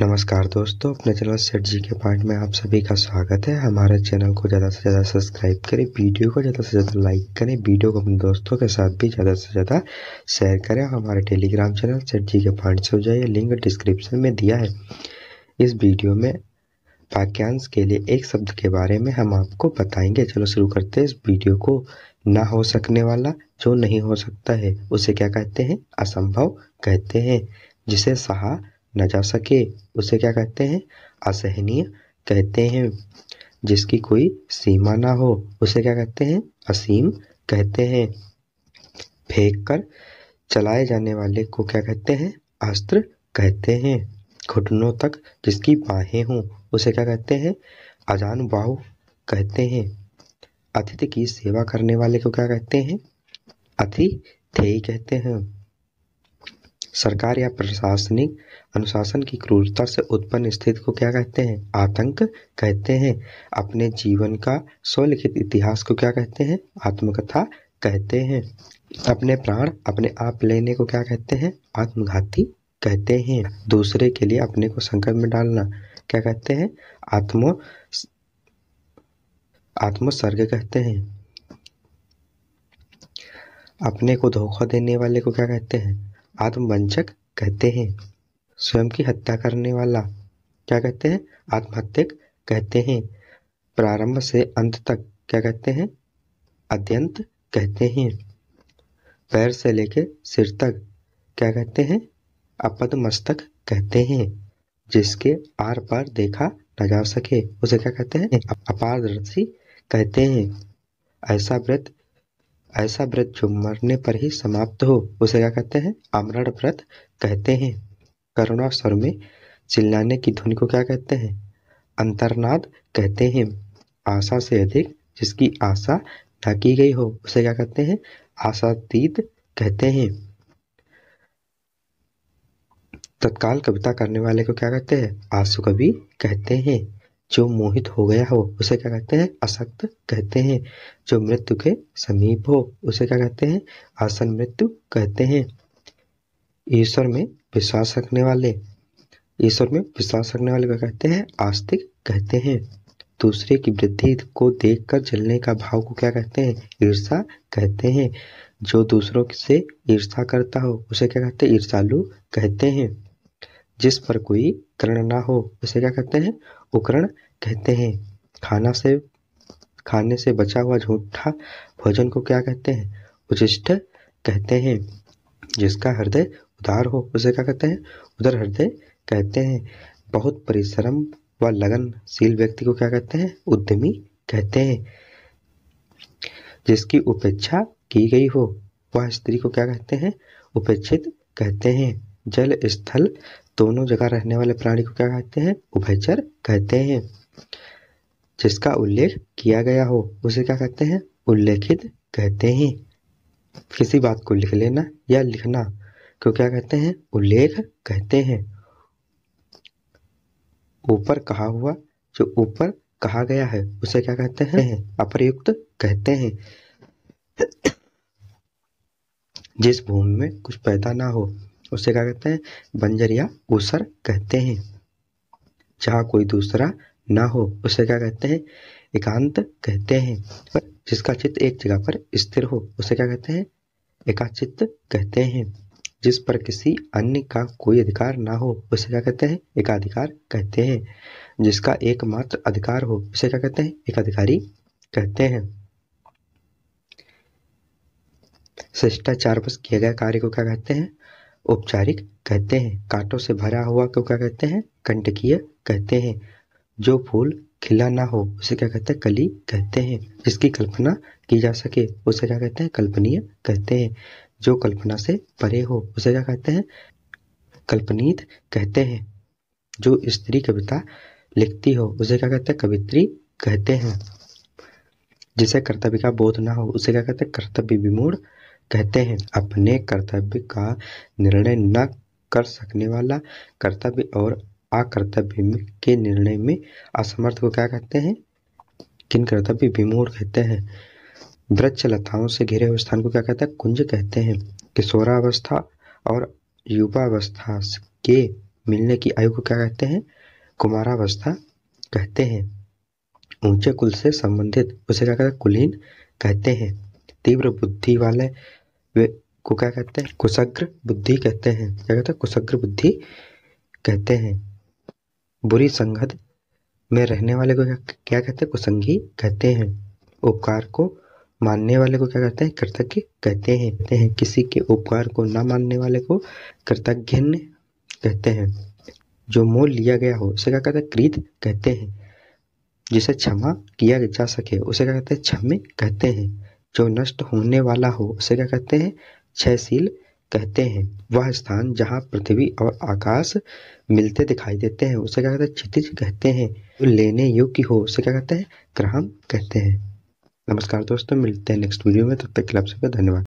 नमस्कार दोस्तों अपने चैनल सेट जी के पार्ट में आप सभी का स्वागत है हमारे चैनल को ज़्यादा से ज़्यादा सब्सक्राइब करें वीडियो को ज़्यादा से ज़्यादा लाइक करें वीडियो को अपने दोस्तों के साथ भी ज़्यादा से ज़्यादा शेयर करें हमारे टेलीग्राम चैनल सेट जी के पार्ट से हो जाए लिंक डिस्क्रिप्शन में दिया है इस वीडियो में वाक्यांश के लिए एक शब्द के बारे में हम आपको बताएंगे चलो शुरू करते हैं इस वीडियो को ना हो सकने वाला जो नहीं हो सकता है उसे क्या कहते हैं असंभव कहते हैं जिसे सहा न जा सके उसे क्या कहते हैं असहनीय कहते हैं जिसकी कोई सीमा ना हो उसे क्या कहते हैं असीम कहते हैं फेंक कर चलाए जाने वाले को क्या कहते हैं अस्त्र कहते हैं घुटनों तक जिसकी बाहें हों उसे क्या कहते हैं अजान बाहु कहते हैं अतिथि की सेवा करने वाले को क्या कहते हैं अतिथेय कहते हैं सरकार या प्रशासनिक अनुशासन की क्रूरता से उत्पन्न स्थिति को क्या कहते हैं आतंक कहते हैं अपने जीवन का स्वलिखित इतिहास को क्या कहते हैं आत्मकथा कहते हैं अपने प्राण अपने आप लेने को क्या कहते हैं आत्मघाती कहते हैं दूसरे के लिए अपने को संकट में डालना क्या कहते हैं आत्मो आत्मसर्ग कहते हैं अपने को धोखा देने वाले को क्या कहते हैं आत्मवंचक कहते हैं स्वयं की हत्या करने वाला क्या कहते हैं आत्महत्यक कहते हैं प्रारंभ से अंत तक क्या कहते हैं अत्यंत कहते हैं पैर से लेकर सिर तक क्या कहते हैं अपद मस्तक कहते हैं जिसके आर पार देखा न जा सके उसे क्या कहते हैं अपारदर्शी कहते हैं ऐसा व्रत ऐसा व्रत जो मरने पर ही समाप्त हो उसे क्या कहते हैं अमरण व्रत कहते हैं करुणा स्वर में चिल्लाने की ध्वनि को क्या कहते हैं अंतर्नाद कहते हैं आशा से अधिक जिसकी आशा न की गई हो उसे क्या कहते हैं आशातीत कहते हैं तत्काल कविता करने वाले को क्या कहते हैं आंसू कवि कहते हैं जो मोहित हो गया हो उसे क्या कहते हैं असक्त कहते हैं जो मृत्यु के समीप हो उसे क्या कहते हैं आसन मृत्यु कहते हैं ईश्वर में विश्वास रखने वाले ईश्वर में विश्वास रखने वाले क्या कहते हैं आस्तिक कहते हैं दूसरे की वृद्धि को देखकर जलने का भाव को क्या कहते हैं ईर्षा कहते हैं जो दूसरों से ईर्षा करता हो उसे क्या कहते हैं ईर्षालु कहते हैं जिस पर कोई कर्ण ना हो उसे क्या कहते हैं उपकरण कहते हैं खाना से खाने से बचा हुआ झूठा भोजन को क्या कहते हैं उचिष्ट कहते हैं जिसका हृदय उदार हो उसे क्या कहते हैं उधर हृदय कहते हैं बहुत परिश्रम व लगनशील व्यक्ति को क्या कहते हैं उद्यमी कहते हैं जिसकी उपेक्षा की गई हो वह स्त्री को क्या कहते हैं उपेक्षित कहते हैं जल स्थल दोनों जगह रहने वाले प्राणी को क्या कहते हैं उभयचर कहते हैं जिसका उल्लेख किया गया हो उसे क्या कहते हैं उल्लेखित कहते हैं किसी बात को लिख लेना या लिखना को क्या कहते हैं उल्लेख कहते हैं ऊपर कहा हुआ जो ऊपर कहा गया है उसे क्या कहते हैं अप्रयुक्त कहते हैं जिस भूमि में कुछ पैदा ना हो उसे क्या कहते हैं बंजर या ऊसर कहते हैं जहाँ कोई दूसरा ना हो उसे क्या कहते हैं एकांत कहते हैं जिसका चित्त एक जगह पर स्थिर हो उसे क्या कहते हैं एकाचित्त कहते हैं जिस पर किसी अन्य का कोई अधिकार ना हो उसे क्या कहते हैं एकाधिकार कहते हैं जिसका एकमात्र अधिकार हो उसे क्या कहते हैं एकाधिकारी कहते हैं शिष्टाचार बस किए गए कार्य को क्या कहते हैं औपचारिक कहते हैं कांटों से भरा हुआ को क्या कहते हैं कंटकीय कहते हैं जो फूल खिला ना हो उसे क्या कहते हैं कली कहते हैं जिसकी कल्पना की जा सके उसे क्या कहते हैं कल्पनीय कहते हैं जो कल्पना से परे हो उसे क्या कहते हैं कल्पनीत कहते हैं जो स्त्री कविता लिखती हो उसे क्या कहते हैं कवित्री कहते हैं जिसे कर्तव्य का बोध ना हो उसे क्या कहते हैं कर्तव्य विमूढ़ कहते हैं अपने कर्तव्य का निर्णय न कर सकने वाला कर्तव्य और अकर्तव्य के निर्णय में असमर्थ को क्या कहते हैं किन कर्तव्य विमूर कहते हैं वृक्ष लताओं से घिरे हुए स्थान को क्या कहते हैं कुंज कहते हैं किशोरावस्था और युवावस्था के मिलने की आयु को क्या कहते हैं कुमारावस्था कहते हैं ऊंचे कुल से संबंधित उसे क्या कहते हैं कुलीन कहते हैं तीव्र बुद्धि वाले वे को क्या कहते हैं कुशग्र बुद्धि कहते हैं क्या कहते हैं कुशग्र बुद्धि कहते हैं बुरी संगत में रहने वाले को क्या कहते हैं कुसंगी कहते हैं उपकार को मानने वाले को क्या कहते हैं कृतज्ञ कहते हैं कहते हैं किसी के उपकार को ना मानने वाले को कृतज्ञ कहते हैं जो मोल लिया गया हो उसे क्या कहते हैं कृत कहते हैं जिसे क्षमा किया जा सके उसे क्या कहते हैं क्षम्य कहते हैं जो नष्ट होने वाला हो उसे क्या कहते हैं क्षयशील कहते हैं वह स्थान जहाँ पृथ्वी और आकाश मिलते दिखाई देते हैं उसे क्या कहते हैं क्षितिज कहते हैं जो लेने योग्य हो उसे क्या कहते हैं ग्रहण कहते हैं नमस्कार दोस्तों मिलते हैं नेक्स्ट वीडियो में तब तक के लिए आप सबका धन्यवाद